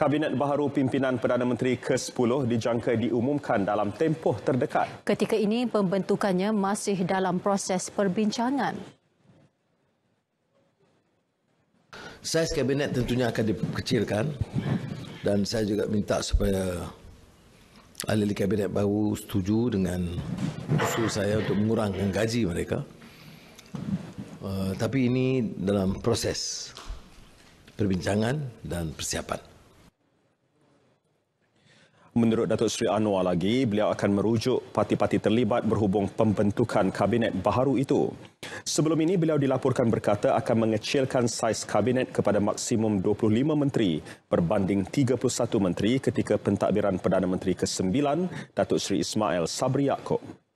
Kabinet baru pimpinan Perdana Menteri ke-10 dijangka diumumkan dalam tempoh terdekat. Ketika ini pembentukannya masih dalam proses perbincangan. Saiz kabinet tentunya akan dikecilkan dan saya juga minta supaya ahli kabinet baru setuju dengan usul saya untuk mengurangkan gaji mereka. Uh, tapi ini dalam proses perbincangan dan persiapan. Menurut Datuk Seri Anwar lagi, beliau akan merujuk parti-parti terlibat berhubung pembentukan kabinet baharu itu. Sebelum ini, beliau dilaporkan berkata akan mengecilkan saiz kabinet kepada maksimum 25 menteri berbanding 31 menteri ketika pentadbiran Perdana Menteri ke-9, Datuk Seri Ismail Sabri Yaakob.